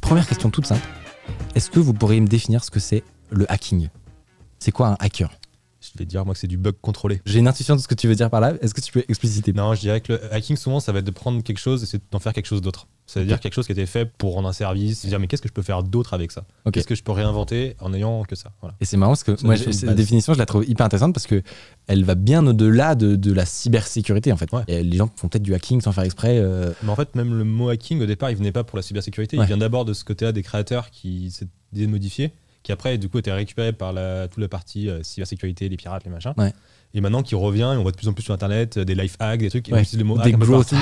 Première question toute simple. Est-ce que vous pourriez me définir ce que c'est le hacking C'est quoi un hacker je vais dire moi que c'est du bug contrôlé. J'ai une intuition de ce que tu veux dire par là. Est-ce que tu peux expliciter Non, je dirais que le hacking souvent ça va être de prendre quelque chose et c'est d'en faire quelque chose d'autre. C'est-à-dire quelque chose qui a été fait pour rendre un service, dire mais qu'est-ce que je peux faire d'autre avec ça Qu'est-ce que je peux réinventer en ayant que ça voilà. Et c'est marrant parce que moi cette définition je la trouve hyper intéressante parce que elle va bien au-delà de, la cybersécurité en fait. les gens font peut-être du hacking sans faire exprès. Euh. Mais en fait même le mot hacking au départ il venait pas pour la cybersécurité, il vient d'abord de ce côté-là des créateurs qui s'étaient modifiés qui après, du coup, était récupéré par la, toute la partie euh, cybersécurité, les pirates, les machins. Et maintenant, qui revient, et on voit de plus en plus sur Internet euh, des life hacks, des trucs, le mot des hack growth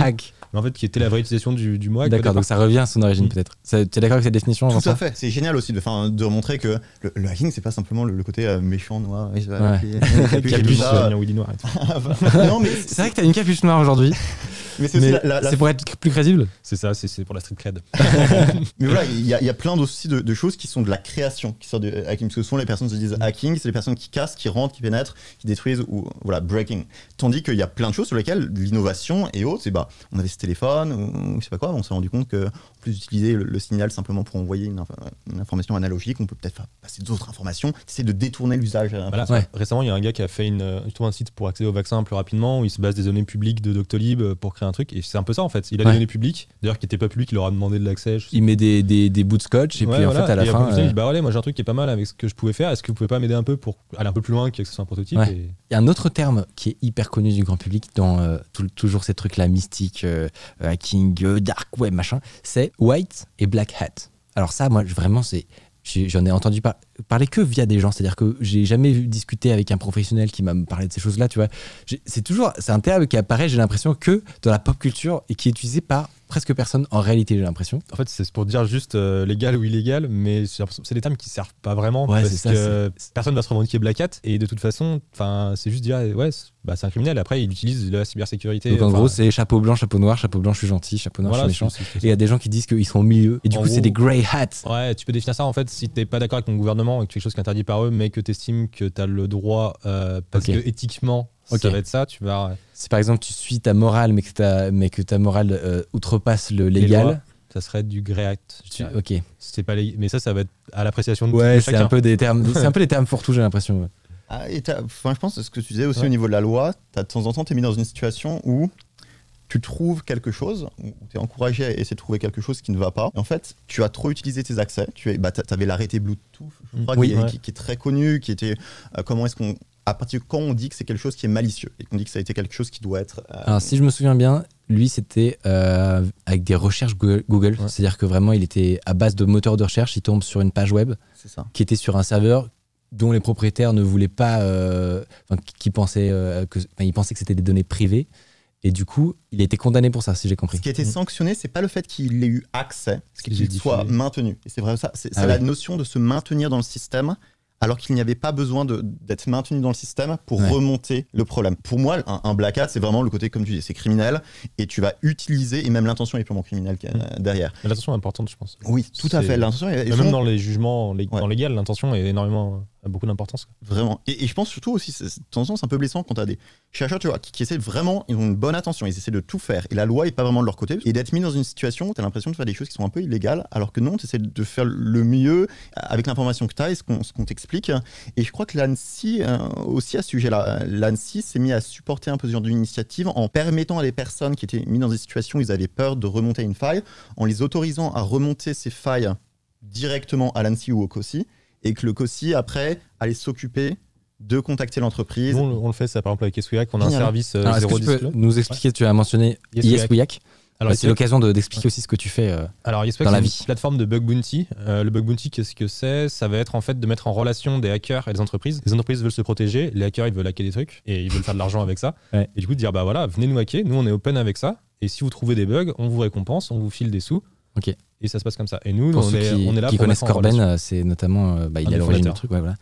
Mais en fait, qui était la vraie utilisation du, du mot D'accord, donc ça revient à son origine, mm. peut-être. Tu es d'accord avec cette définition Tout à fait. C'est génial aussi de, de montrer que le, hacking, c'est pas simplement le, côté euh, méchant, noir. capuche, c'est vrai que t'as une capuche noire aujourd'hui. Mais c'est pour être plus crédible C'est ça, c'est pour la street cred. mais voilà, il y, a plein aussi de, choses qui sont de la création, qui sortent de hacking. Parce que souvent, les personnes se disent hacking, c'est les personnes qui cassent, qui rentrent, qui pénètrent, qui détruisent, ou voilà, breaking. Tandis qu'il y a plein de choses sur lesquelles l'innovation et autres, c'est bah, on avait ce téléphone, ou, je sais pas quoi, on s'est rendu compte que plus utiliser le, signal simplement pour envoyer une, information analogique. On peut peut-être passer d'autres informations. C'est de détourner l'usage. Hein. Récemment, il y a un gars qui a fait une, un site pour accéder au vaccin plus rapidement où il se base des données publiques de Doctolib euh, pour créer un truc. Et c'est un peu ça en fait. Il a des données publiques, d'ailleurs qui n'étaient pas publiques, il leur a demandé de l'accès. Il met des, des, des, bouts de scotch et puis en fait à la fin. Euh, dit, bah allez, moi j'ai un truc qui est pas mal avec ce que je pouvais faire. Est-ce que vous pouvez pas m'aider un peu pour aller un peu plus loin que ce soit un prototype Il y a un autre terme qui est hyper connu du grand public dans euh, toujours ces trucs là mystiques, hacking, dark web, machin. C'est White et Black Hat. Alors ça, moi, vraiment, c'est j'en ai entendu parler que via des gens, c'est-à-dire que j'ai jamais discuté avec un professionnel qui m'a parlé de ces choses-là, tu vois. C'est toujours, c'est un terme qui apparaît, j'ai l'impression que dans la pop culture et qui est utilisé par presque personne en réalité, j'ai l'impression. En fait, c'est pour dire juste euh, légal ou illégal, mais c'est des termes qui servent pas vraiment Personne parce personne va se revendiquer Black Hat et de toute façon, enfin, c'est juste dire ouais, c'est bah, un criminel. Après, il utilise la cybersécurité. Donc en gros, c'est chapeau blanc, chapeau noir, chapeau blanc, je suis gentil, chapeau noir, je suis méchant. Et il y a des gens qui disent qu'ils sont au milieu et du coup, c'est des grey hats. Ouais, tu peux définir ça en fait si t'es pas d'accord avec ton gouvernement et que quelque chose qui est interdit par eux, mais que tu estimes que tu as le droit euh, parce que éthiquement Ok. Ça va être ça, tu vas. Si par exemple tu suis ta morale, mais que ta, mais que ta morale euh, outrepasse le légal. ça serait du gré act. Ok. pas mais ça, ça va être à l'appréciation de. Ouais, c'est un peu des termes. c'est un peu des termes pour tout, j'ai l'impression. Ah, enfin, je pense que ce que tu disais aussi au niveau de la loi, as, de temps en temps, tu es mis dans une situation où tu trouves quelque chose, où tu es encouragé à essayer de trouver quelque chose qui ne va pas. En fait, tu as trop utilisé tes accès. Tu es, bah, avais l'arrêté Bluetooth, je crois, qui, est très connu, qui était euh, comment est-ce qu'on à partir de quand on dit que c'est quelque chose qui est malicieux et qu'on dit que ça a été quelque chose qui doit être. Euh, si je me souviens bien, lui c'était euh, avec des recherches Google, c'est-à-dire que vraiment il était à base de moteur de recherche, il tombe sur une page web qui était sur un serveur dont les propriétaires ne voulaient pas, euh, qui pensaient que, ils pensaient que c'était des données privées. Et du coup, il a été condamné pour ça, si j'ai compris. Ce qui a été mm. sanctionné, c'est pas le fait qu'il ait eu accès, ce qu'il soit maintenu. c'est vrai ça, c'est ah la notion de se maintenir dans le système alors qu'il n'y avait pas besoin d'être maintenu dans le système pour remonter le problème. Pour moi, un, blackout, c'est vraiment le côté, comme tu dis, c'est criminel, et tu vas utiliser, et même l'intention est purement criminelle mm. derrière. L'intention est importante, je pense. Oui, tout à fait. L'intention Même dans les jugements lég... l'intention est énormément a beaucoup d'importance. Vraiment. Et, je pense surtout aussi, de temps c'est un peu blessant quand tu as des chercheurs tu vois, qui, essaient vraiment, ils ont une bonne attention, ils essaient de tout faire. Et la loi est pas vraiment de leur côté. Et d'être mis dans une situation où tu as l'impression de faire des choses qui sont un peu illégales, alors que non, tu essaies de faire le mieux euh, avec l'information que tu as et ce qu'on t'explique. Et je crois que l'ANSI, euh, aussi à ce sujet-là, euh, l'ANSI s'est mis à supporter un peu ce genre d'initiative en permettant à des personnes qui étaient mises dans des situations où ils avaient peur de remonter une faille, en les autorisant à remonter ces failles directement à l'ANSI ou au COSI et que le COSI, après, allait s'occuper de contacter l'entreprise. On, le fait ça par exemple avec YesWeHack, on a un service euh, zéro tu peux nous expliquer, tu as mentionné YesWeHack. Alors, bah, c'est l'occasion d'expliquer aussi ce que tu fais euh, Alors, vie. dans la vie. Une plateforme de bug bounty. Euh, le bug bounty, qu'est-ce que c'est Ça va être en fait de mettre en relation des hackers et des entreprises. Les entreprises veulent se protéger, les hackers ils veulent hacker des trucs et ils veulent faire de l'argent avec ça. Et du coup, de dire bah voilà, venez nous hacker, nous on est open avec ça. Et si vous trouvez des bugs, on vous récompense, on vous file des sous. Ok et ça se passe comme ça. Et nous, on, est, on, est, là qui connaissent Corben, euh, c'est notamment euh, bah, il est l'origine du truc. voilà.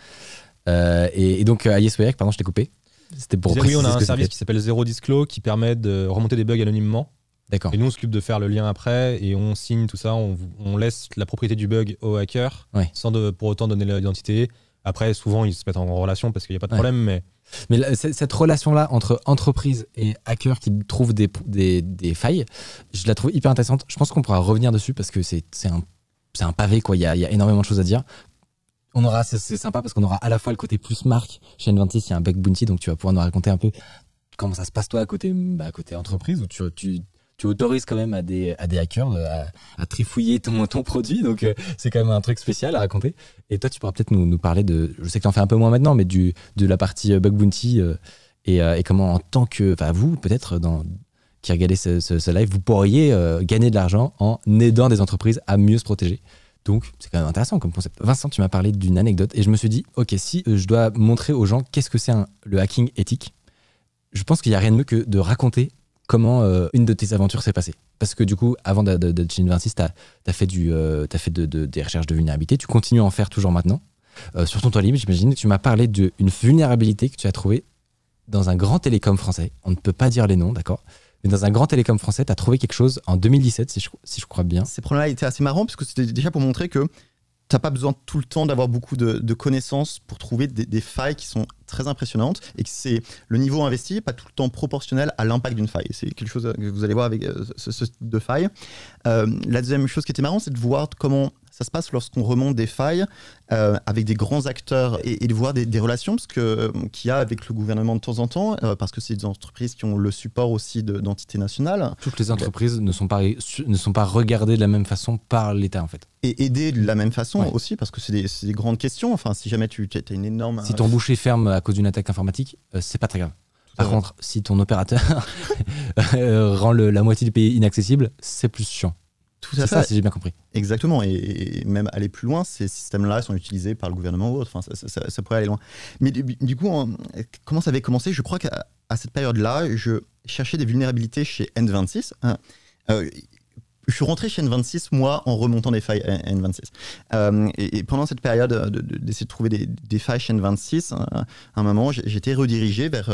Euh, et, donc, euh, Alias pardon, je t'ai coupé. C'était pour Oui, on a un service qui s'appelle Zero Disclo qui permet de remonter des bugs anonymement. D'accord. Et nous, on s'occupe de faire le lien après et on signe tout ça. On, laisse la propriété du bug au hacker sans de, pour autant donner l'identité. Après, souvent, ils se mettent en relation parce qu'il n'y a pas de problème, mais mais cette relation-là entre entreprise et hacker qui trouve des, des, failles, je la trouve hyper intéressante. Je pense qu'on pourra revenir dessus parce que c'est un, un pavé, quoi. Il y, a, il y a, énormément de choses à dire. On aura, c'est sympa parce qu'on aura à la fois le côté plus marque chez N26, il y a un bug bounty, donc tu vas pouvoir nous raconter un peu comment ça se passe toi à côté, bah, à côté entreprise où tu, tu tu autorises quand même à des, à des hackers euh, à, à trifouiller ton, ton produit. Donc, euh, c'est quand même un truc spécial à raconter. Et toi, tu pourras peut-être nous, nous parler de, je sais que tu en fais un peu moins maintenant, mais du, de la partie euh, bug bounty et, et, comment, en tant que, enfin, vous, peut-être, dans, qui regardez ce, ce, ce live, vous pourriez gagner de l'argent en aidant des entreprises à mieux se protéger. Donc, c'est quand même intéressant comme concept. Vincent, tu m'as parlé d'une anecdote et je me suis dit, ok, si je dois montrer aux gens qu'est-ce que c'est le hacking éthique, je pense qu'il n'y a rien de mieux que de raconter comment euh, une de tes aventures s'est passée. Parce que du coup, avant d'être chez 26 tu as, fait, du, euh, fait de, des recherches de vulnérabilité. Tu continues à en faire toujours maintenant. Euh, sur ton toit libre, j'imagine, tu m'as parlé d'une vulnérabilité que tu as trouvée dans un grand télécom français. On ne peut pas dire les noms, d'accord mais dans un grand télécom français, tu as trouvé quelque chose en 2017, si je, si je crois bien. Ces problèmes-là étaient assez marrants, parce que c'était déjà pour montrer que t'as pas besoin tout le temps d'avoir beaucoup de, connaissances pour trouver des, failles qui sont très impressionnantes et que c'est le niveau investi pas tout le temps proportionnel à l'impact d'une faille. C'est quelque chose que vous allez voir avec euh, ce, type de faille. Euh, la deuxième chose qui était marrant, c'est de voir comment ça se passe lorsqu'on remonte des failles euh, avec des grands acteurs et, de voir des, relations euh, qu'il que y a avec le gouvernement de temps en temps, euh, parce que c'est des entreprises qui ont le support aussi d'entités nationales. Toutes les entreprises ne sont, pas, ne sont pas regardées de la même façon par l'État, en fait. Et aidées de la même façon aussi, parce que c'est des, des, grandes questions. Enfin, si jamais tu as une énorme. Si ton boucher ferme à cause d'une attaque informatique, c'est pas très grave. Par contre, si ton opérateur rend la moitié du pays inaccessible, c'est plus chiant. Tout ça, si j'ai bien compris. Exactement. Et, même aller plus loin, ces systèmes-là sont utilisés par le gouvernement ou autre. Enfin, ça, pourrait aller loin. Mais du, coup, comment ça avait commencé Je crois qu'à cette période-là, je cherchais des vulnérabilités chez N26. Hein, euh, je suis rentré chez N26, moi, en remontant des failles N26. Euh, et, pendant cette période euh, d'essayer de, trouver des, failles chez N26, à un moment, j'étais redirigé vers,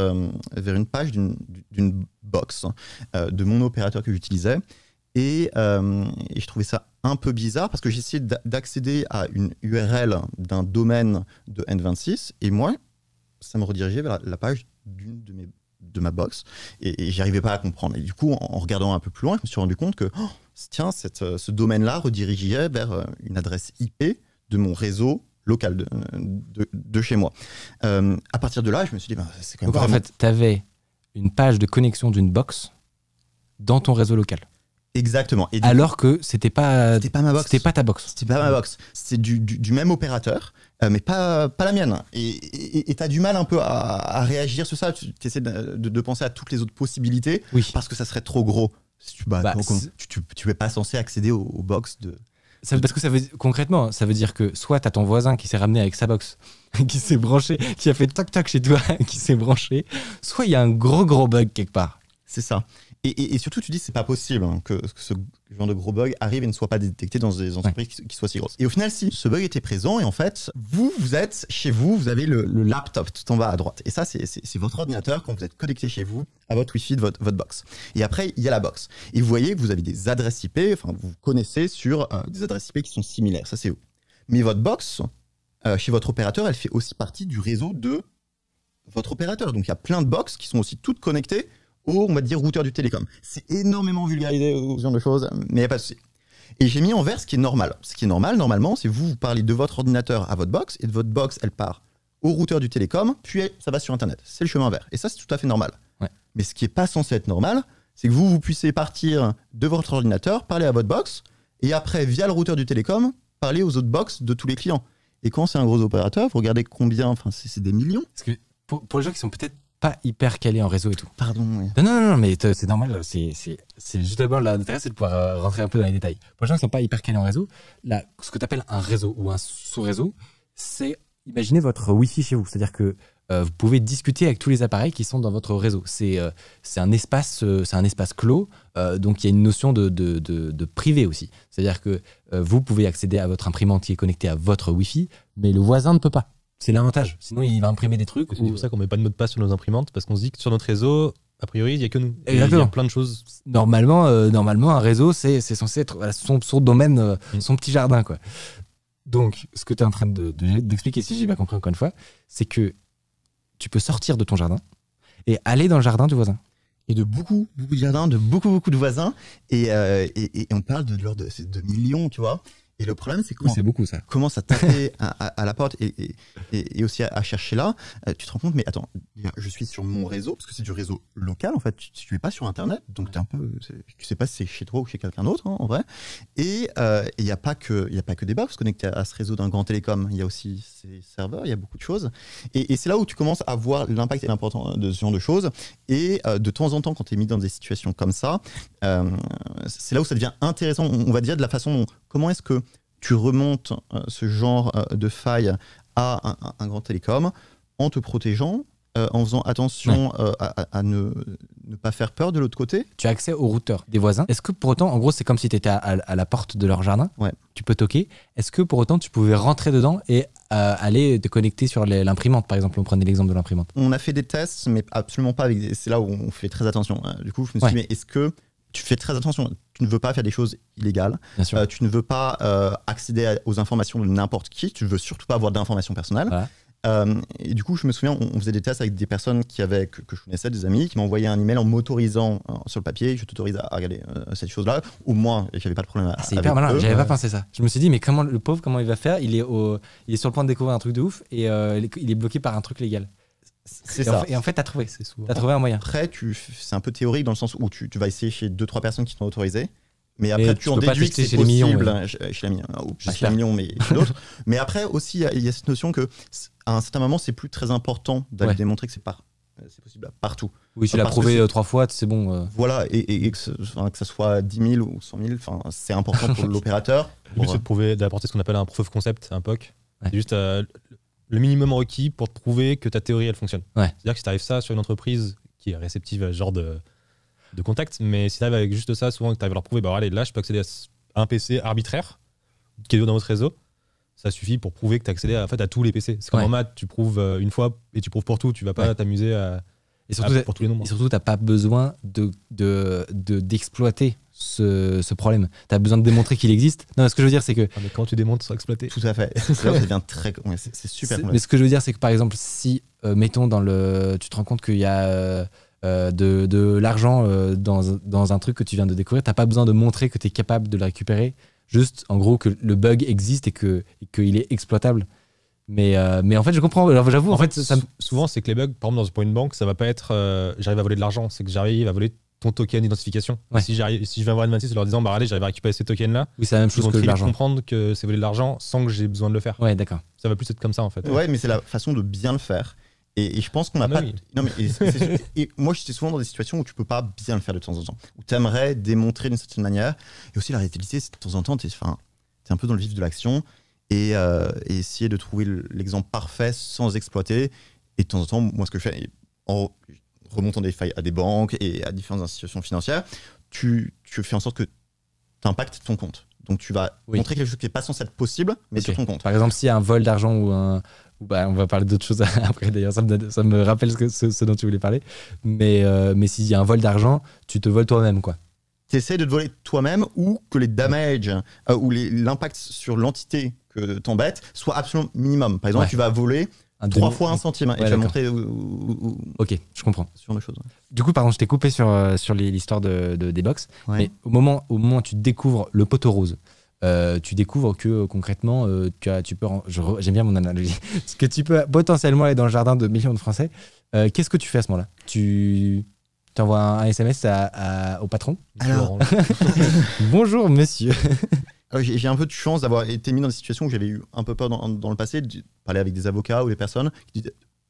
vers une page d'une box de mon opérateur que j'utilisais euh, et, je trouvais ça un peu bizarre parce que j'essayais d'accéder à une URL d'un domaine de N26 et moi, ça me redirigeait vers la, page d'une de, de ma box et, et j'arrivais pas à comprendre. Et du coup, en, regardant un peu plus loin, je me suis rendu compte que oh, tiens, cette, euh, ce domaine-là redirigeait vers euh, une adresse IP de mon réseau local de, de, chez moi. à partir de là, je me suis dit, ben, c'est quand même. Donc, En fait, tu avais une page de connexion d'une box dans ton réseau local. Exactement. Alors que c'était pas, pas ma box. C'était pas ta box. C'était pas ma box. C'est du, du, même opérateur, euh, mais pas, pas la mienne. Et tu as du mal un peu à, réagir sur ça. Tu essaies de, penser à toutes les autres possibilités. Oui. Parce que ça serait trop gros. tu, bah, bah tu, tu, tu, es pas censé accéder aux, box de. parce que ça veut, concrètement, ça veut dire que soit t'as ton voisin qui s'est ramené avec sa box, qui s'est branché, qui a fait toc toc chez toi, qui s'est branché, soit il y a un gros gros bug quelque part. C'est ça. Et, surtout, tu dis c'est pas possible hein, que, ce genre de gros bug arrive et ne soit pas détecté dans des entreprises qui, soient si grosses. Et au final, si ce bug était présent, et en fait, vous, vous êtes chez vous, vous avez le, laptop tout en bas à droite. Et ça, c'est votre ordinateur quand vous êtes connecté chez vous à votre Wi-Fi de votre, box. Et après, il y a la box. Et vous voyez que vous avez des adresses IP, enfin, vous connaissez sur euh, des adresses IP qui sont similaires. Ça, c'est vous. Mais votre box, euh, chez votre opérateur, elle fait aussi partie du réseau de votre opérateur. Donc, il y a plein de box qui sont aussi toutes connectées au, on va dire, routeur du télécom. C'est énormément vulgarisé euh, ce genre de choses, mais il n'y a pas de souci. Et j'ai mis en vert ce qui est normal. Ce qui est normal, normalement, c'est vous, vous parlez de votre ordinateur à votre box, et de votre box, elle part au routeur du télécom, puis ça va sur Internet. C'est le chemin vert. Et ça, c'est tout à fait normal. Mais ce qui n'est pas censé être normal, c'est que vous, vous puissiez partir de votre ordinateur, parler à votre box, et après, via le routeur du télécom, parler aux autres box de tous les clients. Et quand c'est un gros opérateur, vous regardez combien, enfin, c'est des millions. Parce que pour les gens qui sont peut-être pas hyper calé en réseau et tout. Pardon. Non, non, non, mais c'est normal. C'est justement l'intérêt, c'est de pouvoir euh, rentrer un peu dans les détails. Pour les gens qui sont pas hyper calés en réseau, là, ce que tu appelles un réseau ou un sous-réseau, c'est imaginez votre Wi-Fi chez vous. C'est-à-dire que euh, vous pouvez discuter avec tous les appareils qui sont dans votre réseau. C'est euh, c'est un, espace, c'est un espace clos, donc il y a une notion de, de, de, de privé aussi. C'est-à-dire que vous pouvez accéder à votre imprimante qui est connectée à votre Wi-Fi, mais le voisin ne peut pas. C'est l'avantage. Sinon, il va imprimer des trucs. C'est pour ça qu'on met pas de mot de passe sur nos imprimantes, parce qu'on se dit que sur notre réseau, a priori, il n'y a que nous. Il y a plein de choses. Normalement, euh, normalement un réseau, c'est censé être son, son, domaine, euh, mm. son petit jardin. quoi. Donc, ce que tu es en train d'expliquer, de, d'expliquer si j'ai bien compris encore une fois, c'est que tu peux sortir de ton jardin et aller dans le jardin du voisin. Et de beaucoup, beaucoup de jardins, de beaucoup, beaucoup de voisins. Et, euh, et, on parle de de, de millions, tu vois. Et le problème, c'est que beaucoup, ça. commence à taper à, la porte et, et, aussi à, chercher là. Euh, tu te rends compte, mais attends, je suis sur mon réseau, parce que c'est du réseau local, en fait. Tu, tu es pas sur Internet, donc tu un peu, tu sais pas si c'est chez toi ou chez quelqu'un d'autre, hein, en vrai. Et euh, il n'y a, pas que, y a pas que des box connectées à ce réseau d'un grand télécom. Il y a aussi ses serveurs, il y a beaucoup de choses. Et, c'est là où tu commences à voir l'impact et l'importance de ce genre de choses. Et euh, de temps en temps, quand tu es mis dans des situations comme ça, c'est là où ça devient intéressant. On, on va dire de la façon dont Comment est-ce que tu remontes euh, ce genre euh, de faille à un, grand télécom en te protégeant euh, en faisant attention à, ne, pas faire peur de l'autre côté. Tu as accès au routeur des voisins. Est-ce que pour autant, en gros, c'est comme si tu étais à, la porte de leur jardin ouais. Tu peux toquer. Est-ce que pour autant, tu pouvais rentrer dedans et aller te connecter sur l'imprimante, par exemple On prenait l'exemple de l'imprimante. On a fait des tests, mais absolument pas avec. C'est là où on fait très attention. Hein. Du coup, je me suis dit, mais est-ce que tu fais très attention. Tu ne veux pas faire des choses illégales. Euh, tu ne veux pas euh, accéder aux informations de n'importe qui. Tu ne veux surtout pas avoir d'informations personnelles. Euh, et du coup, je me souviens, on, faisait des tests avec des personnes qui avaient, que, je connaissais, des amis, qui m'envoyaient un email en m'autorisant sur le papier, je t'autorise à, regarder cette chose-là, au moins, et avait pas de problème à C'est hyper malin, j'avais pas pensé ça. Je me suis dit, mais comment le pauvre, comment il va faire il est, il est sur le point de découvrir un truc de ouf et il est bloqué par un truc légal. C'est ça. et en fait, t'as trouvé, c'est trouvé un moyen. Après, c'est un peu théorique dans le sens où tu, tu vas essayer chez 2-3 personnes qui sont autorisées. Mais après, tu, en déduis que c'est possible millions, chez, la euh, ah, mais mais après, aussi, il y, a cette notion que à un certain moment, c'est plus très important d'aller démontrer que c'est pas euh, c'est possible partout. Oui, tu l'as prouvé trois fois, c'est bon. Euh. Voilà, et, que, ce, que, soit 10 000 ou 100 000, c'est important pour l'opérateur. Le but, c'est d'apporter ce qu'on appelle un proof of concept, un POC. C'est juste le minimum requis pour te prouver que ta théorie, elle fonctionne. C'est-à-dire que si tu arrives ça sur une entreprise qui est réceptive à ce genre de, de contact, mais si tu avec juste ça, souvent que tu à leur prouver, bah allez, là, je peux accéder à un PC arbitraire qui est dans votre réseau, ça suffit pour prouver que tu accédé à, fait, à tous les PC. C'est comme en maths, tu prouves euh, une fois et tu prouves pour tout, tu vas pas t'amuser à et surtout, ah, tu pour surtout, t'as pas besoin de, de, d'exploiter ce, ce problème. as besoin de démontrer qu'il existe. Non, ce que je veux dire, c'est que. Ah, mais quand tu démontres sans exploiter. Tout à fait. ça devient très. c'est, super. mais ce que je veux dire, c'est que par exemple, si, euh, mettons, dans le, tu te rends compte qu'il y a. Euh, euh, de, de, l'argent dans, dans, un truc que tu viens de découvrir, t'as pas besoin de montrer que tu es capable de le récupérer, juste en gros que le bug existe et, que, et qu'il est exploitable. Mais, euh, mais en fait, je comprends. J'avoue, en, fait, souvent, c'est que les bugs, par exemple, dans une point de banque, ça va pas être euh, j'arrive à voler de l'argent, c'est que j'arrive à voler ton token d'identification. Si Si, si je viens voir une 26 en leur disant bah allez, j'arrive à récupérer ces tokens-là, oui, c'est la même chose que l'argent. comprendre que c'est voler de l'argent sans que j'ai besoin de le faire. Ouais, d'accord. Ça va plus être comme ça, en fait. Ouais, mais c'est la façon de bien le faire. Et, je pense qu'on n'a ah pas. Non, mais et, moi, j'étais souvent dans des situations où tu peux pas bien le faire de temps en temps, où tu aimerais démontrer d'une certaine manière. Et aussi, la réalité, c'est de temps en temps, tu es, es un peu dans le vif de l'action euh, et, essayer de trouver l'exemple parfait sans exploiter. Et de temps en temps, moi, ce que je fais, en remontant des failles à des banques et à différentes institutions financières, tu, tu fais en sorte que tu impactes ton compte. Donc tu vas montrer quelque chose qui n'est pas censé être possible, mais sur ton compte. Par exemple, s'il y a un vol d'argent ou un... Bah, on va parler d'autres choses après d'ailleurs, ça, ça me, rappelle ce, ce, dont tu voulais parler. Mais, euh, mais s'il y a un vol d'argent, tu te voles toi-même quoi. Tu essaies de te voler toi-même ou que les damages euh, ou l'impact sur l'entité que ton bête soit absolument minimum. Par exemple, tu vas voler un trois fois un centime hein, et tu vas montrer Ok, je comprends. Sur choses. Du coup, pardon, je t'ai coupé sur, euh, sur l'histoire de, des box. Mais au moment, au moment où tu découvres le poteau rose, euh, tu découvres que euh, concrètement, tu, as, tu peux. J'aime bien mon analogie. ce que tu peux potentiellement aller dans le jardin de millions de Français. Qu'est-ce que tu fais à ce moment-là Tu envoies un, SMS au patron Alors... Bonjour, monsieur. Ah j'ai un peu de chance d'avoir été mis dans des situations où j'avais eu un peu peur dans, le passé, de parler avec des avocats ou des personnes qui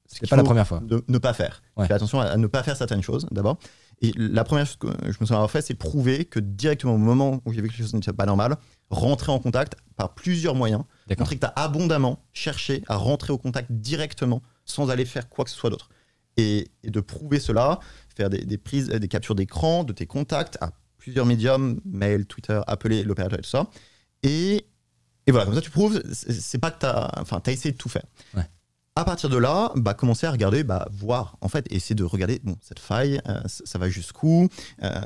ce n'est pas la première fois. De ne pas faire. Fais attention à, ne pas faire certaines choses d'abord. Et la première chose que je me souviens avoir fait, c'est prouver que directement au moment où j'ai vu que quelque chose n'était pas normal, rentrer en contact par plusieurs moyens, montrer que tu as abondamment cherché à rentrer au contact directement sans aller faire quoi que ce soit d'autre. Et, de prouver cela, faire des, prises, des captures d'écran de tes contacts à plusieurs médiums, mail, Twitter, appeler l'opérateur et tout ça. Et, voilà, comme ça tu prouves, c'est pas que t'as, enfin, essayé de tout faire. À partir de là, bah, commencer à regarder, bah, voir, en fait, essayer de regarder bon, cette faille, euh, ça va jusqu'où, euh,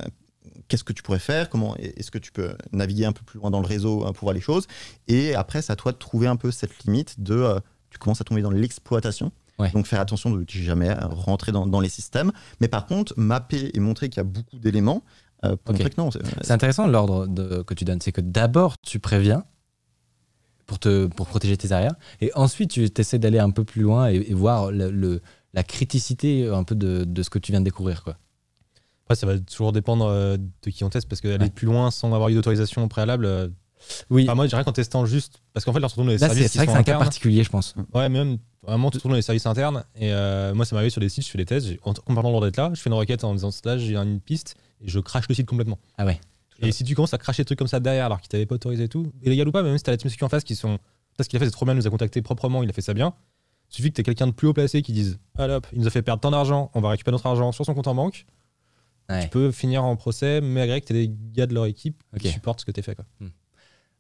qu'est-ce que tu pourrais faire, comment est-ce que tu peux naviguer un peu plus loin dans le réseau euh, pour voir les choses. Et après, c'est à toi de trouver un peu cette limite de, tu commences à tomber dans l'exploitation. Donc faire attention de jamais rentrer dans, dans, les systèmes. Mais par contre, mapper et montrer qu'il y a beaucoup d'éléments, euh, c'est intéressant l'ordre que tu donnes. C'est que d'abord, tu préviens pour, te, pour protéger tes arrières, et ensuite, tu essaies d'aller un peu plus loin et, voir le, la criticité un peu de, ce que tu viens de découvrir. Quoi. ça va toujours dépendre euh, de qui on teste, parce qu'aller plus loin sans avoir eu d'autorisation préalable. Euh, oui. moi, je dirais qu'en testant juste. Parce qu'en fait, là, on dans les services. C'est vrai c'est un cas particulier, je pense. Ouais, mais même vraiment, tu dans les services internes. Et moi, ça m'arrive sur des sites, je fais des tests. En parlant parlant d'être là, je fais une requête en disant là, j'ai une piste je crache le site complètement. Ah ouais. Et si tu commences à cracher des trucs comme ça derrière alors qu'ils t'avaient pas autorisé et tout, gars ou pas, même si t'as la team en face qui sont. Parce qu'il a fait, c'est trop bien, il nous a contacté proprement, il a fait ça bien. Il suffit que t'aies quelqu'un de plus haut placé qui dise Ah hop, il nous a fait perdre tant d'argent, on va récupérer notre argent sur son compte en banque. Tu peux finir en procès malgré que t'aies des gars de leur équipe qui supportent ce que t'es fait. Quoi. Hmm.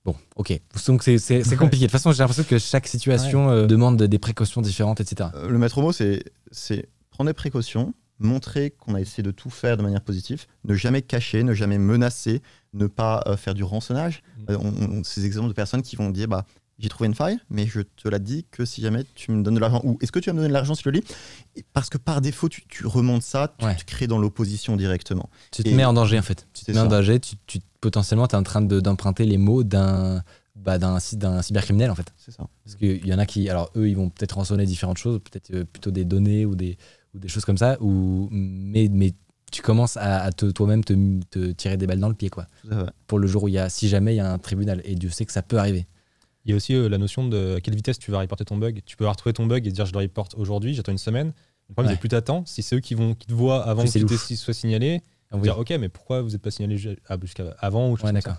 Bon, ok. Donc c'est compliqué. De toute façon, j'ai l'impression que chaque situation euh, demande des précautions différentes, etc. Euh, le maître mot, c'est prendre des précautions, montrer qu'on a essayé de tout faire de manière positive, ne jamais cacher, ne jamais menacer, ne pas euh, faire du rançonnage. Mm. Euh, ces exemples de personnes qui vont dire bah, j'ai trouvé une faille, mais je te la dis que si jamais tu me donnes de l'argent, ou est-ce que tu vas me donner de l'argent si je le lis Parce que par défaut, tu, remontes ça, tu te crées dans l'opposition directement. Tu te mets en danger en fait. Tu te mets en danger, tu, potentiellement tu es en train d'emprunter les mots d'un bah, d'un cybercriminel en fait. C'est ça. Parce qu'il y en a qui, alors eux, ils vont peut-être rançonner différentes choses, peut-être euh, plutôt des données ou des, des choses comme ça, où, mais, mais tu commences à, toi-même te, tirer des balles dans le pied, quoi. Pour le jour où il y a, si jamais il y a un tribunal, et Dieu sait que ça peut arriver. Il y a aussi euh, la notion de à quelle vitesse tu vas reporter ton bug. Tu peux retrouver ton bug et dire je le reporte aujourd'hui, j'attends une semaine. Le problème, ouais. c'est plus t'attends. Si c'est eux qui, vont, qui te voient avant que tu soit signalé, on va dire ok, mais pourquoi vous n'êtes pas signalé ah, avant ou ouais, d'accord.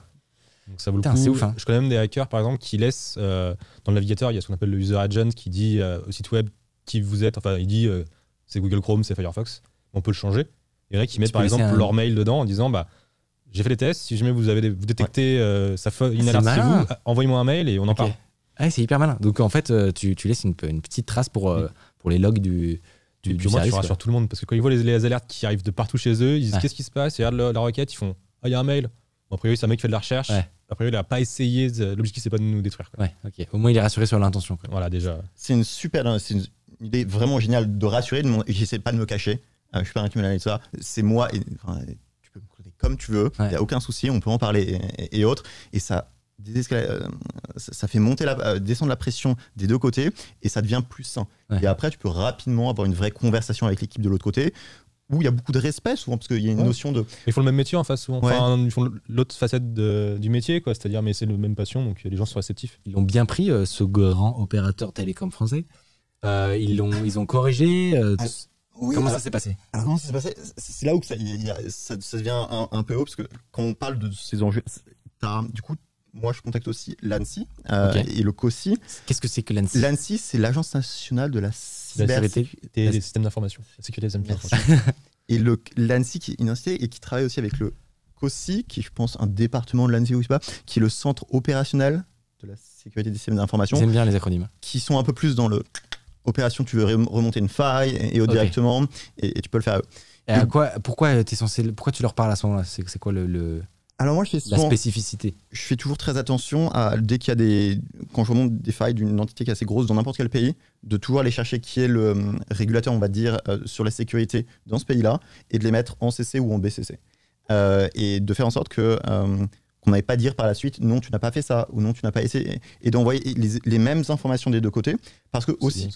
ça Putain, Ouf, hein. Je connais même des hackers, par exemple, qui laissent euh, dans le navigateur, il y a ce qu'on appelle le user agent qui dit euh, au site web qui vous êtes. Enfin, il dit c'est Google Chrome, c'est Firefox. On peut le changer. Il y en a qui mettent par exemple leur mail dedans en disant bah j'ai fait les tests, si jamais vous avez vous détectez euh, ça fait une alerte chez vous, envoyez-moi un mail et on en parle. c'est hyper malin. Donc en fait, euh, tu, tu laisses une, petite trace pour, euh, mm. pour les logs du, du, du, service, tout le monde parce que quand ils voient les, alertes qui arrivent de partout chez eux, ils disent qu'est-ce qui se passe, ils regardent la, requête, ils font ah il y a un mail. a priori c'est un mec qui fait de la recherche. A priori il a pas essayé, l'objectif c'est pas de nous détruire. Au moins il est rassuré sur l'intention. Voilà déjà. C'est une super, une une idée vraiment géniale de rassurer. De J'essaie pas de me cacher. Euh, je suis pas un criminel et ça. C'est moi. Et, tu peux me connaître comme tu veux. Il n'y a aucun souci. On peut en parler et, autres. Et euh, ça, ça, fait monter la, euh, descendre la pression des deux côtés et ça devient plus sain. Et après, tu peux rapidement avoir une vraie conversation avec l'équipe de l'autre côté où il y a beaucoup de respect souvent parce qu'il y a une notion de ils font le même métier en face souvent ils font l'autre facette du métier quoi c'est-à-dire mais c'est la même passion donc les gens sont réceptifs ils ont bien pris ce grand opérateur télécom français euh, ils l'ont, ils ont corrigé. Euh, ah, ah, ah, comment ça s'est passé Alors comment ça s'est passé C'est là où ça, devient un, peu haut parce que quand on parle de ces enjeux, du coup, moi je contacte aussi l'ANSI euh, et le COSI. Qu'est-ce que c'est que l'ANSI L'ANSI, c'est l'Agence nationale de la sécurité des, systèmes d'information, sécurité des systèmes Et le l'ANSI qui est une et qui travaille aussi avec le COSI, qui est, je pense un département de l'ANSI ou je sais pas, qui est le centre opérationnel de la sécurité des systèmes d'information. J'aime bien les acronymes. Qui sont un peu plus dans le opération, tu veux remonter une faille et, au directement, et, tu peux le faire à eux. quoi, pourquoi, es censé, pourquoi tu leur parles à ce moment-là C'est quoi le... Alors moi, je fais la spécificité. Je fais toujours très attention à dès qu'il y a des quand je remonte des failles d'une entité qui est assez grosse dans n'importe quel pays, de toujours aller chercher qui est le euh, régulateur, on va dire, euh, sur la sécurité dans ce pays-là, et de les mettre en CC ou en BCC, euh, et de faire en sorte que qu'on n'avait pas dire par la suite non tu n'as pas fait ça ou non tu n'as pas essayé et d'envoyer les, mêmes informations des deux côtés parce que aussi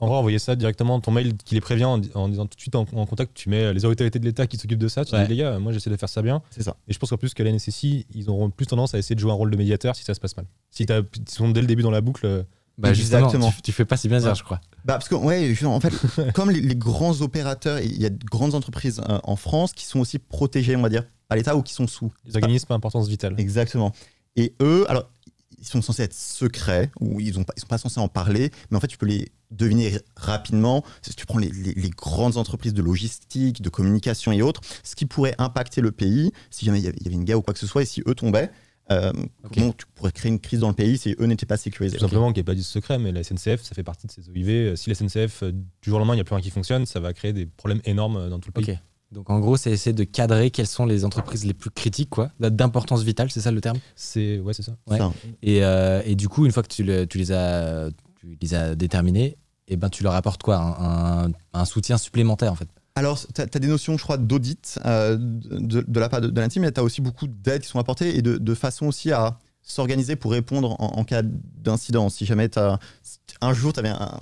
en vrai, envoyer ça directement, ton mail qui les prévient en, disant tout de suite en, contact, tu mets euh, les autorités de l'État qui s'occupent de ça, tu dis les gars, moi j'essaie de faire ça bien. C'est ça. Et je pense qu'en plus qu'à la NSSI, ils auront plus tendance à essayer de jouer un rôle de médiateur si ça se passe mal. Si tu sont dès le début dans la boucle. Euh, bah justement, Tu, fais pas si bien dire, je crois. Bah parce que ouais, en fait, comme les, grands opérateurs, il y a de grandes entreprises euh, en France qui sont aussi protégées, on va dire, par l'État ou qui sont sous. Les organismes à importance vitale. Exactement. Et eux, alors ils sont censés être secrets ou ils, ont sont pas censés en parler, mais en fait, tu peux les deviner rapidement, si tu prends les, grandes entreprises de logistique, de communication et autres, ce qui pourrait impacter le pays, si y avait une guerre ou quoi que ce soit, et si eux tombaient, euh, Comment tu pourrais créer une crise dans le pays si eux n'étaient pas sécurisés Tout simplement, qu'il n'y ait pas du secret, mais la SNCF, ça fait partie de ces OIV. Euh, si la SNCF, euh, du jour au lendemain, il n'y a plus rien qui fonctionne, ça va créer des problèmes énormes dans tout le pays. Donc en gros, c'est essayer de cadrer quelles sont les entreprises les plus critiques, quoi, d'importance vitale, c'est ça le terme C'est ouais, c'est ça. Et, du coup, une fois que tu, tu les as tu les as déterminés, et eh ben tu leur apportes quoi un, soutien supplémentaire en fait. Alors, tu as, des notions, je crois, d'audit euh, de, la part de, l'intime, mais tu as aussi beaucoup d'aides qui sont apportées et de, façon aussi à s'organiser pour répondre en, cas d'incident. Si jamais as, un jour, tu avais un,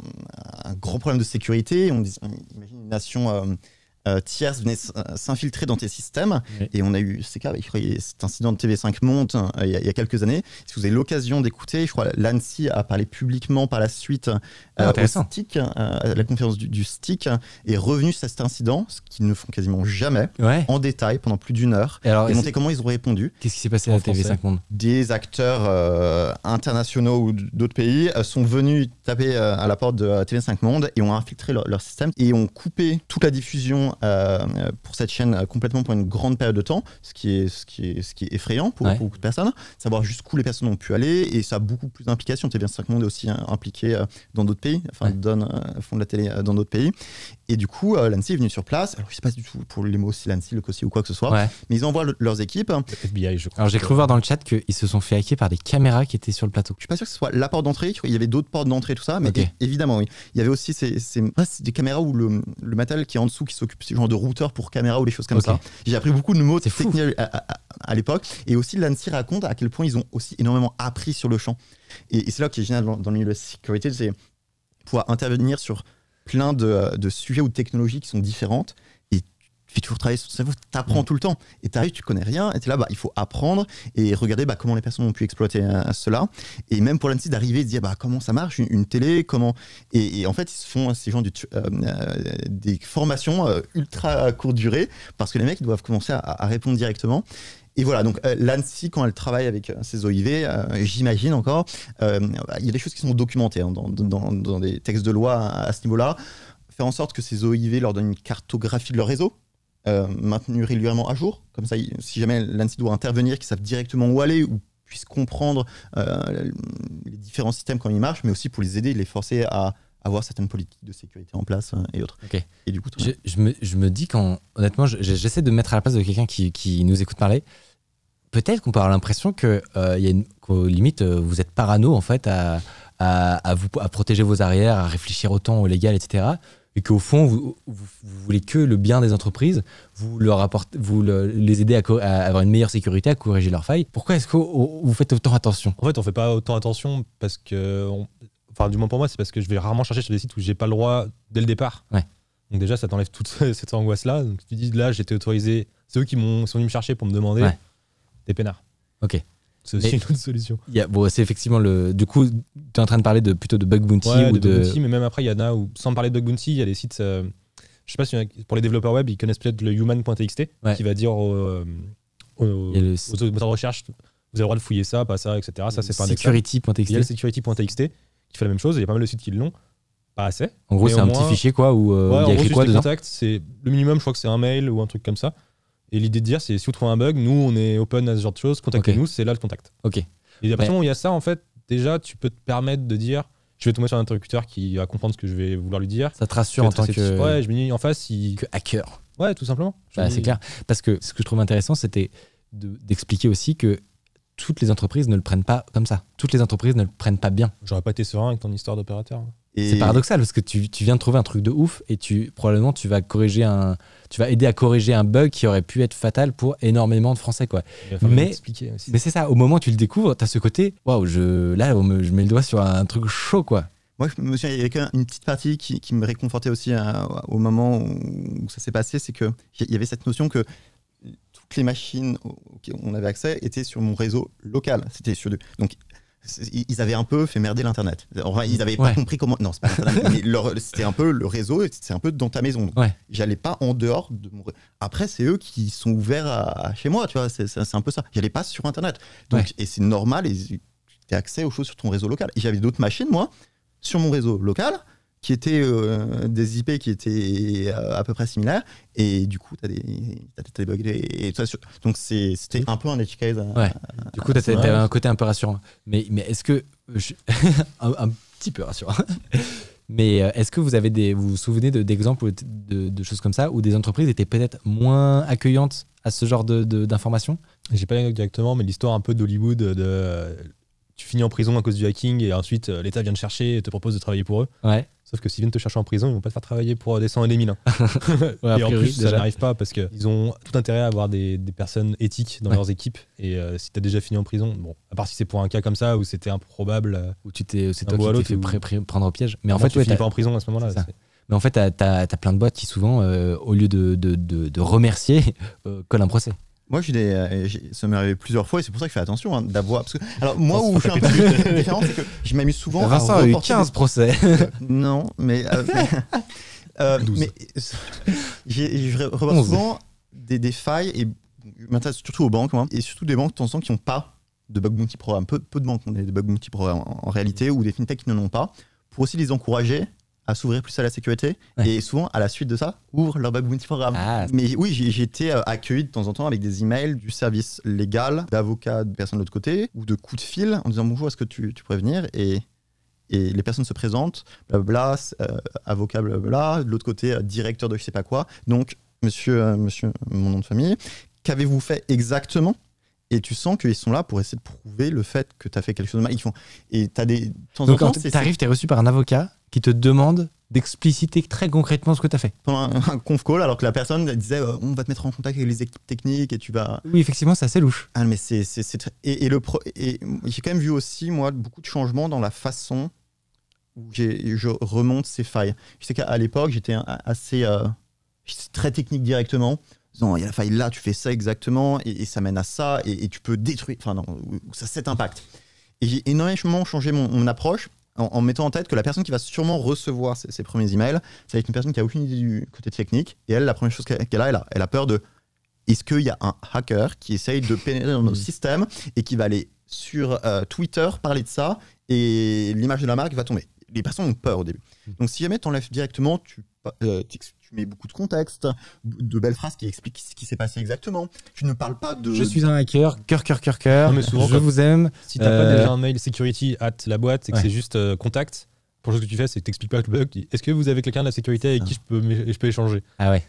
grand problème de sécurité, on, dit, imagine une nation euh, euh, tiers venaient euh, s'infiltrer dans tes systèmes. Et on a eu ces cas, cet incident de TV5 monde hein, il, y a, quelques années. Si vous avez l'occasion d'écouter, je crois l'ANSI a parlé publiquement par la suite euh, au à la conférence du, STIC, et revenu sur cet incident, ce qu'ils ne font quasiment jamais, en détail pendant plus d'une heure. Et, alors, comment ils ont répondu. Qu'est-ce qui s'est passé à TV5 Monde Des acteurs internationaux ou d'autres pays sont venus taper à la porte de TV5 Monde et ont infiltré leur système et ont coupé toute la diffusion euh, euh, pour cette chaîne euh, complètement pour une grande période de temps, ce qui est, ce qui est, ce qui est effrayant pour, beaucoup de personnes, savoir jusqu'où les personnes ont pu aller, et ça a beaucoup plus d'implications. Tu sais bien, 5 Monde est aussi hein, impliqué dans d'autres pays, enfin, donne, font de la télé dans d'autres pays. Et du coup, euh, l'ANSI est venu sur place. Alors, je sais pas du tout pour les mots si l'ANSI, le COSI ou quoi que ce soit, mais ils envoient leurs équipes. Alors, j'ai cru voir dans le chat qu'ils se sont fait hacker par des caméras qui étaient sur le plateau. Je suis pas sûr que ce soit la porte d'entrée. Il y avait d'autres portes d'entrée, tout ça, mais évidemment, oui. Il y avait aussi ces, ces des caméras où le, le, matériel qui est en dessous, qui s'occupe, ce genre de routeur pour caméra ou des choses comme ça. J'ai appris beaucoup de mots techniques à, à, l'époque. Et aussi, l'ANSI raconte à quel point ils ont aussi énormément appris sur le champ. Et, c'est là qui est génial dans, dans le milieu de la sécurité, c'est pouvoir intervenir sur plein euh, de, sujets ou de technologies qui sont différentes. Et tu fais toujours travailler sur ton cerveau, tu apprends mm. tout le temps. Et tu arrives, tu connais rien, et tu es là, bah, il faut apprendre et regarder bah, comment les personnes ont pu exploiter euh, cela. Et même pour l'ANSI, d'arriver et de dire bah, comment ça marche, une, télé, comment. Et, en fait, ils se font hein, ces gens euh, des formations ultra courte durée, parce que les mecs ils doivent commencer à répondre directement. Et voilà, donc euh, l'ANSI, quand elle travaille avec euh, ses OIV, euh, j'imagine encore, il y a des choses qui sont documentées hein, dans, des textes de loi à, ce niveau-là. Faire en sorte que ces OIV leur donnent une cartographie de leur réseau, maintenue régulièrement à jour. Comme ça, si jamais l'ANSI doit intervenir, qu'ils savent directement où aller ou puissent comprendre les différents systèmes quand ils marchent, mais aussi pour les aider, les forcer à avoir certaines politiques de sécurité en place euh, et autres. Et du coup, je, me, dis quand, honnêtement, j'essaie de mettre à la place de quelqu'un qui, nous écoute parler. Peut-être qu'on peut avoir l'impression que, euh, limite, euh, vous êtes parano en fait à, à, vous, à protéger vos arrières, à réfléchir autant au légal, etc. Et qu'au fond, vous, voulez que le bien des entreprises, vous, leur vous les aidez à, avoir une meilleure sécurité, à corriger leurs failles. Pourquoi est-ce que vous faites autant attention En fait, on ne fait pas autant attention parce que enfin, du moins pour moi, c'est parce que je vais rarement chercher sur des sites où j'ai pas le droit dès le départ. Ouais. Donc déjà, ça t'enlève toute cette angoisse-là. Donc tu dis, là, j'étais autorisé. C'est eux qui sont venus me chercher pour me demander. Ouais. T'es peinard. Ok. C'est aussi une autre solution. bon, c'est effectivement le. Du coup, tu es en train de parler de, plutôt de bug bounty ou de. Bounty, mais même après, il y en a où, sans parler de bug bounty, il y a des sites. Euh, je sais pas si pour les développeurs web, ils connaissent peut-être le human.txt qui va dire euh, aux, euh, de recherche vous avez le droit de fouiller ça, pas ça, etc. Ça, c'est pas Security.txt. Il security.txt qui fait la même chose. Il y a pas mal de sites qui l'ont. Pas assez. En gros, c'est un petit fichier quoi où euh, il y a écrit quoi dedans C'est le minimum, je crois que c'est un mail ou un truc comme ça. Et l'idée de dire, c'est si vous trouvez un bug, nous on est open à ce genre de choses, contactez-nous, c'est là le contact. Ok. Et à partir il y a ça, en fait, déjà tu peux te permettre de dire, je vais tomber sur un interlocuteur qui va comprendre ce que je vais vouloir lui dire. Ça te rassure en tant que. Ouais, je me en face, il... que hacker. Ouais, tout simplement. c'est clair. Parce que ce que je trouve intéressant, c'était d'expliquer aussi que toutes les entreprises ne le prennent pas comme ça. Toutes les entreprises ne le prennent pas bien. J'aurais pas été serein avec ton histoire d'opérateur. C'est paradoxal parce que tu, viens de trouver un truc de ouf et tu probablement tu vas corriger un, tu vas aider à corriger un bug qui aurait pu être fatal pour énormément de Français quoi. Mais, mais c'est ça. Au moment où tu le découvres, tu as ce côté, waouh, je là je mets le doigt sur un truc chaud quoi. Moi, je me il y avait une petite partie qui, me réconfortait aussi au moment où ça s'est passé, c'est qu'il y avait cette notion que les machines auxquelles on avait accès étaient sur mon réseau local. C'était sur deux donc ils avaient un peu fait merder l'internet. Enfin, ils n'avaient pas compris comment. Non, c'était un peu le réseau, c'est un peu dans ta maison. je J'allais pas en dehors de mon. Après, c'est eux qui sont ouverts à, chez moi, tu vois. C'est un peu ça. J'allais pas sur internet. Donc, et c'est normal. tu as accès aux choses sur ton réseau local. Et j'avais d'autres machines moi sur mon réseau local qui étaient euh, des IP qui étaient euh, à peu près similaires. Et du coup, tu as, des bugs. Et, Donc, c'était un peu un edge case. Euh, du coup, tu as un côté un peu rassurant. Mais, mais est-ce que. un, petit peu rassurant. mais est-ce que vous, avez des, vous vous souvenez d'exemples de, de, choses comme ça où des entreprises étaient peut-être moins accueillantes à ce genre d'informations de, J'ai pas l'anecdote directement, mais l'histoire un peu d'Hollywood, de tu finis en prison à cause du hacking et ensuite euh, l'État vient te chercher et te propose de travailler pour eux. Sauf que s'ils viennent te chercher en prison, ils vont pas te faire travailler pour euh, des 100 et des 1000. et en plus, ça n'arrive pas parce qu'ils ont tout intérêt à avoir des, personnes éthiques dans leurs équipes. Et euh, si tu as déjà fini en prison, bon, à part si c'est pour un cas comme ça où c'était improbable. où tu t'es, c'est toi qui t'es fait prendre au piège. Mais en fait, tu finis pas en prison à ce moment-là. Mais en fait, tu as, plein de boîtes qui souvent, au lieu de, de remercier, collent un procès. Moi, je euh, ça m'est arrivé plusieurs fois et c'est pour ça que je fais attention hein, d'avoir. alors, moi, où je suis un peu différent, c'est que je m'amuse souvent. Vincent a eu 15 procès. non, mais. Euh, 12. mais euh, je revois souvent des, failles, et maintenant surtout aux banques, moi, et surtout des banques de qui n'ont pas de bug multi programme. Peu, de banques ont des bug multi programme en, en réalité, ou des fintechs qui n'en ont pas, pour aussi les encourager à s'ouvrir plus à la sécurité et souvent à la suite de ça ouvrent leur Bounty Programme. Ah, Mais oui, j'ai été euh, accueilli de temps en temps avec des emails du service légal, d'avocats, de personnes de l'autre côté ou de coups de fil en disant bonjour, est-ce que tu, pourrais venir et, et les personnes se présentent, blabla, euh, avocat, blabla, de l'autre côté, euh, directeur de je sais pas quoi. Donc, monsieur, monsieur, mon nom de famille, qu'avez-vous fait exactement et tu sens qu'ils sont là pour essayer de prouver le fait que tu as fait quelque chose de mal. Ils font... Et tu as des. temps en temps, quand tu arrives, tu es reçu par un avocat qui te demande d'expliciter très concrètement ce que tu as fait. Pendant un, conf call, alors que la personne disait euh, on va te mettre en contact avec les équipes techniques et tu vas. Oui, effectivement, c'est assez louche. Ah, mais c'est, et, le pro... et j'ai quand même vu aussi, moi, beaucoup de changements dans la façon où je remonte ces failles. Je sais qu'à l'époque, j'étais assez euh, très technique directement. Non, il y a la faille là, tu fais ça exactement, et, ça mène à ça, et, tu peux détruire. Enfin, non, ça a cet impact. Et j'ai énormément changé mon, mon approche en, mettant en tête que la personne qui va sûrement recevoir ces, premiers emails, c'est une personne qui a aucune idée du côté technique. Et elle, la première chose qu'elle a, elle a, elle a peur de est-ce qu'il y a un hacker qui essaye de pénétrer dans nos mm. systèmes et qui va aller sur euh, Twitter parler de ça et l'image de la marque va tomber Les personnes ont peur au début. Mm. Donc si jamais tu enlèves directement, tu euh, tu mets beaucoup de contexte, de belles phrases qui expliquent ce qui s'est passé exactement. Tu ne parles pas de. Je suis un hacker, cœur, cœur, cœur, cœur. mais souvent, je vous aime. Si tu pas euh, déjà un mail security at la boîte et que c'est juste euh, contact, pour chose que tu fais, c'est n'expliques pas le bug. Est-ce que vous avez quelqu'un de la sécurité avec qui je peux, je peux échanger Ah ouais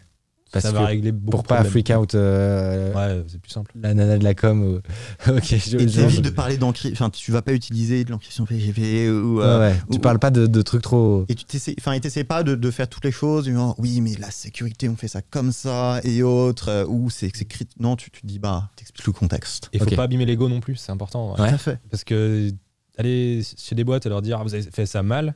pour pas freak out. Euh, ouais, c'est plus simple. La nana de la com. Euh, et de parler d'encryption. Enfin, tu vas pas utiliser de l'encryption PGP euh, ou. tu parles pas de, trucs trop. Et tu t'essayes. Enfin, pas de, faire toutes les choses. oui, mais la sécurité, on fait ça comme ça et autres. ou c'est écrit. Non, tu, tu dis bah, t'expliques le contexte. Et faut pas abîmer l'ego non plus. C'est important. Tout à fait. Parce que aller chez des boîtes et leur dire ah, vous avez fait ça mal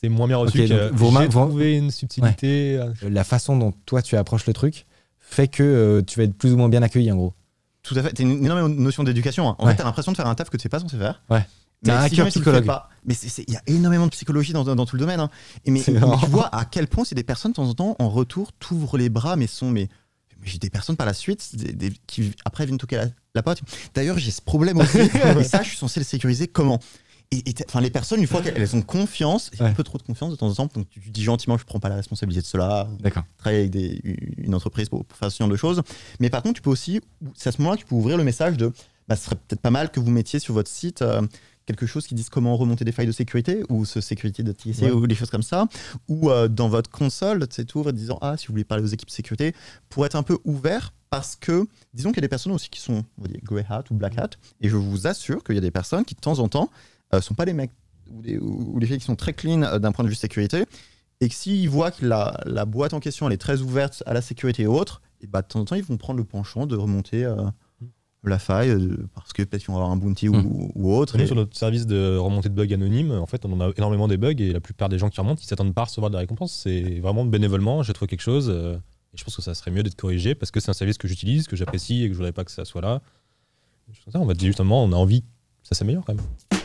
c'est moins bien reçu. que, vous j'ai trouvé une subtilité. Euh, la façon dont toi tu approches le truc fait que euh, tu vas être plus ou moins bien accueilli en gros. Tout à fait. T'as une énorme notion d'éducation. Hein. En fait, t'as l'impression de faire un taf que tu sais pas censé faire. Ouais. un hacker psychologue. mais il y a énormément de psychologie dans, tout le domaine. Hein. Et mais, tu vois à quel point c'est des personnes de temps en temps en retour t'ouvrent les bras mais sont mais j'ai des personnes par la suite qui après viennent toquer la, la porte D'ailleurs, j'ai ce problème aussi. et ça, je suis censé le sécuriser comment et, enfin, les personnes, une fois qu'elles ont confiance, a un peu trop de confiance de temps en temps, donc tu, dis gentiment je ne prends pas la responsabilité de cela, travailler avec une entreprise pour, faire ce genre de choses. Mais par contre, tu peux aussi, c'est à ce moment-là que tu peux ouvrir le message de bah, ce serait peut-être pas mal que vous mettiez sur votre site euh, quelque chose qui dise comment remonter des failles de sécurité ou ce sécurité de e, ou des choses comme ça. Ou euh, dans votre console, tu sais, en disant Ah, si vous voulez parler aux équipes sécurité, pour être un peu ouvert parce que, disons qu'il y a des personnes aussi qui sont, grey hat ou black hat, et je vous assure qu'il y a des personnes qui, de temps en temps, euh, sont pas des mecs ou des, ou filles qui sont très clean euh, d'un point de vue sécurité et que s'ils voient que la, la, boîte en question elle est très ouverte à la sécurité et autres, et bah, de temps en temps ils vont prendre le penchant de remonter euh, la faille parce que peut-être qu'ils vont avoir un bounty ou, hmm. ou, autre. sur notre service de remontée de bugs anonymes en fait on en a énormément des bugs et la plupart des gens qui remontent ils s'attendent pas à recevoir des récompenses. C'est vraiment bénévolement, j'ai trouvé quelque chose et je pense que ça serait mieux d'être corrigé parce que c'est un service que j'utilise, que j'apprécie et que je voudrais pas que ça soit là. On va dire justement, on a envie, ça s'améliore quand même.